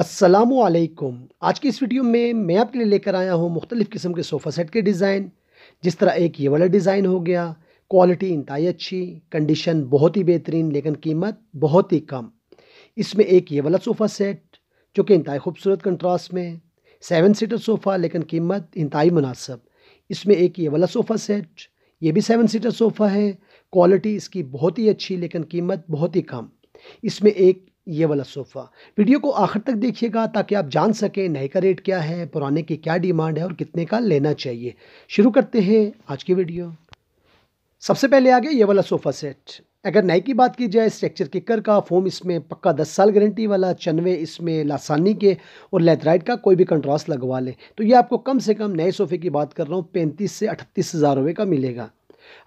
असलकुम आज की इस वीडियो में मैं आपके लिए लेकर आया हूँ मुख्तलिफ़ किस्म के सोफ़ा सेट के डिज़ाइन जिस तरह एक ये वाला डिज़ाइन हो गया क्वालिटी इंतई अच्छी कंडीशन बहुत ही बेहतरीन लेकिन कीमत बहुत ही कम इसमें एक ये वाला सोफ़ा सेट जो कि इंतई खूबसूरत कंट्रास्ट में सेवन सीटर सोफ़ा लेकिन कीमत इंतई मुनासब इसमें एक ये वाला सोफ़ा सेट ये भी सेवन सीटर सोफ़ा है क्वालिटी इसकी बहुत ही अच्छी लेकिन कीमत बहुत ही कम इसमें एक ये वाला सोफ़ा वीडियो को आखिर तक देखिएगा ताकि आप जान सकें नए का रेट क्या है पुराने की क्या डिमांड है और कितने का लेना चाहिए शुरू करते हैं आज की वीडियो सबसे पहले आ गया ये वाला सोफ़ा सेट अगर नए की बात की जाए स्ट्रक्चर किकर का फोम इसमें पक्का दस साल गारंटी वाला चनवे इसमें लासानी के और लेथराइट का कोई भी कंट्रास्ट लगवा लें तो ये आपको कम से कम नए सोफ़े की बात कर रहा हूँ पैंतीस से अठतीस हज़ार रुपये का मिलेगा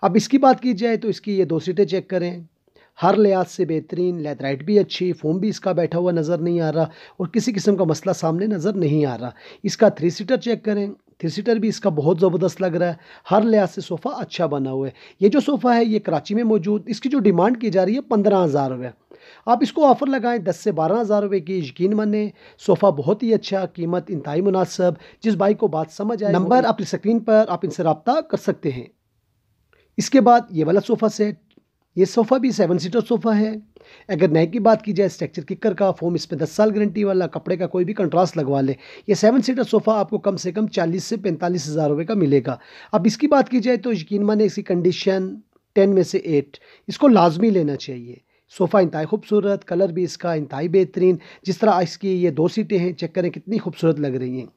अब इसकी बात की जाए तो इसकी ये दो सीटें चेक करें हर लिहाज से बेहतरीन लेदर भी अच्छी फोम भी इसका बैठा हुआ नज़र नहीं आ रहा और किसी किस्म का मसला सामने नज़र नहीं आ रहा इसका थ्री सीटर चेक करें थ्री सीटर भी इसका बहुत ज़बरदस्त लग रहा है हर लिहाज से सोफ़ा अच्छा बना हुआ है ये जो सोफ़ा है ये कराची में मौजूद इसकी जो डिमांड की जा रही है पंद्रह हज़ार रुपये आप इसको ऑफ़र लगाएं दस से बारह हज़ार रुपये की यकीन माने सोफ़ा बहुत ही अच्छा कीमत इंतहाई मुनासब जिस बाइक को बात समझ आए नंबर अपनी स्क्रीन पर आप इनसे रबता कर सकते हैं इसके बाद ये वाला सोफ़ा सेट ये सोफ़ा भी सेवन सीटर सोफ़ा है अगर नए की बात की जाए स्ट्रक्चर किकर का फोम इस पर दस साल गारंटी वाला कपड़े का कोई भी कंट्रास्ट लगवा ले ये सेवन सीटर सोफ़ा आपको कम से कम चालीस से पैंतालीस हज़ार रुपये का मिलेगा अब इसकी बात की जाए तो यकीन माने इसकी कंडीशन टेन में से एट इसको लाजमी लेना चाहिए सोफ़ा इंतहाई खूबसूरत कलर भी इसका इंतहाई बेहतरीन जिस तरह इसकी ये दो सीटें हैं चेक करें कितनी खूबसूरत लग रही हैं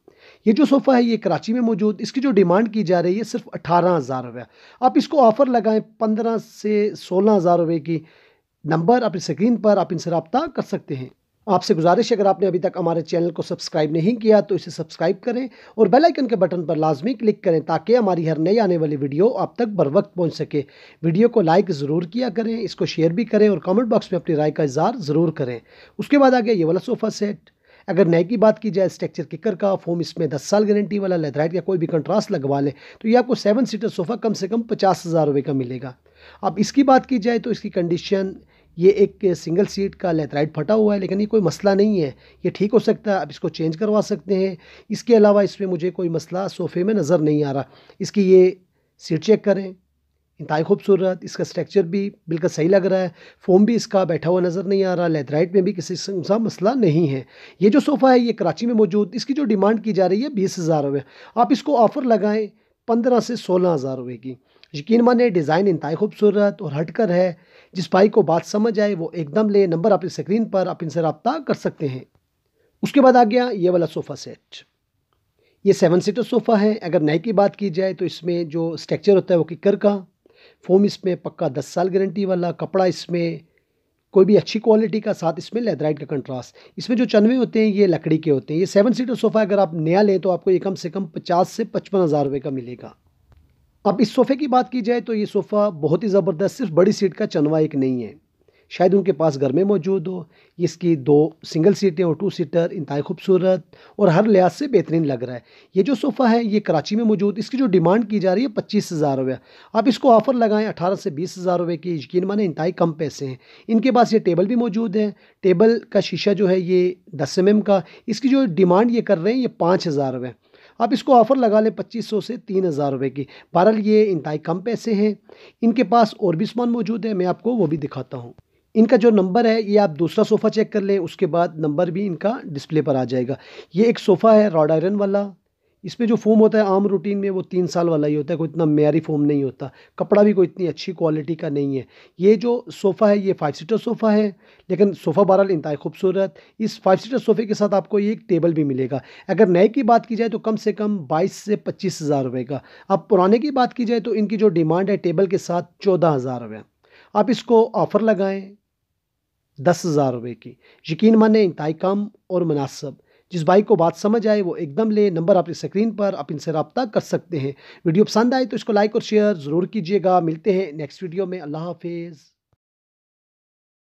ये जो सोफ़ा है ये कराची में मौजूद इसकी जो डिमांड की जा रही है सिर्फ अठारह हज़ार रुपया आप इसको ऑफ़र लगाएं पंद्रह से सोलह हज़ार रुपये की नंबर अपनी स्क्रीन पर आप इनसे रबता कर सकते हैं आपसे गुजारिश अगर आपने अभी तक हमारे चैनल को सब्सक्राइब नहीं किया तो इसे सब्सक्राइब करें और बेल आइकन के बटन पर लाजमी क्लिक करें ताकि हमारी हर नई आने वाली वीडियो आप तक बर वक्त पहुँच सके वीडियो को लाइक ज़रूर किया करें इसको शेयर भी करें और कमेंट बॉक्स में अपनी राय का इजहार ज़रूर करें उसके बाद आ गया ये वाला सोफ़ा सेट अगर नए की बात की जाए स्ट्रक्चर किकर का फोम इसमें दस साल गारंटी वाला लेदराइट या कोई भी कंट्रास्ट लगवा लें तो ये आपको सेवन सीटर सोफ़ा कम से कम पचास हज़ार रुपये का मिलेगा अब इसकी बात की जाए तो इसकी कंडीशन ये एक सिंगल सीट का लेथराइट फटा हुआ है लेकिन ये कोई मसला नहीं है ये ठीक हो सकता है आप इसको चेंज करवा सकते हैं इसके अलावा इसमें मुझे कोई मसला सोफ़े में नज़र नहीं आ रहा इसकी ये सीट चेक करें इंतहा खूबसूरत इसका स्ट्रक्चर भी बिल्कुल सही लग रहा है फोम भी इसका बैठा हुआ नज़र नहीं आ रहा लेदराइट में भी किसी का मसला नहीं है ये जो सोफ़ा है ये कराची में मौजूद इसकी जो डिमांड की जा रही है बीस हज़ार रुपये आप इसको ऑफ़र लगाएँ पंद्रह से सोलह हज़ार रुपये की यकीन माने डिज़ाइन इंतहा खूबसूरत और हटकर है जिस भाई को बात समझ आए वो एकदम ले नंबर आप स्क्रीन पर आप इनसे रबता कर सकते हैं उसके बाद आ गया ये वाला सोफ़ा सेट ये सेवन सीटर सोफ़ा है अगर नए की बात की जाए तो इसमें जो स्ट्रक्चर होता है वो किकर का फ़ोम इसमें पक्का दस साल गारंटी वाला कपड़ा इसमें कोई भी अच्छी क्वालिटी का साथ इसमें लेदराइट का कंट्रास्ट इसमें जो चनवे होते हैं ये लकड़ी के होते हैं ये सेवन सीटर सोफ़ा अगर आप नया लें तो आपको ये कम से कम पचास से पचपन हज़ार रुपये का मिलेगा अब इस सोफ़े की बात की जाए तो ये सोफ़ा बहुत ही ज़बरदस्त सिर्फ बड़ी सीट का चनवा एक नहीं है शायद उनके पास घर में मौजूद हो इसकी दो सिंगल सीटें और टू सीटर इंतहाई खूबसूरत और हर लिहाज से बेहतरीन लग रहा है ये जो सोफ़ा है ये कराची में मौजूद इसकी जो डिमांड की जा रही है पच्चीस हज़ार रुपये आप इसको ऑफ़र लगाएं अठारह से बीस हज़ार रुपये की यकीन माने इंतहाई कम पैसे हैं इनके पास ये टेबल भी मौजूद है टेबल का शीशा जो है ये दस एम का इसकी जो डिमांड ये कर रहे हैं ये पाँच हज़ार रुपये आप इसको ऑफ़र लगा लें पच्चीस सौ से तीन हज़ार रुपये की बहरहाल ये इंतहाई कम पैसे हैं इनके पास और भी सामान मौजूद है मैं आपको वो भी दिखाता हूँ इनका जो नंबर है ये आप दूसरा सोफ़ा चेक कर लें उसके बाद नंबर भी इनका डिस्प्ले पर आ जाएगा ये एक सोफ़ा है रॉड आयरन वाला इसमें जो फोम होता है आम रूटीन में वो तीन साल वाला ही होता है कोई इतना मैरी फोम नहीं होता कपड़ा भी कोई इतनी अच्छी क्वालिटी का नहीं है ये जो सोफ़ा है ये फाइव सीटर सोफ़ा है लेकिन सोफ़ा बहरहाल इंतहा खूबसूरत इस फाइव सीटर सोफ़े के साथ आपको ये एक टेबल भी मिलेगा अगर नए की बात की जाए तो कम से कम बाईस से पच्चीस हज़ार रुपये का अब पुराने की बात की जाए तो इनकी जो डिमांड है टेबल के साथ चौदह हज़ार रुपये आप इसको ऑफ़र लगाएँ दस हज़ार रुपये की यकीन माने इंतई कम और मुनासब जिस भाई को बात समझ आए वो एकदम ले नंबर आपकी स्क्रीन पर आप इनसे रबता कर सकते हैं वीडियो पसंद आए तो इसको लाइक और शेयर ज़रूर कीजिएगा मिलते हैं नेक्स्ट वीडियो में अल्लाह हाफिज़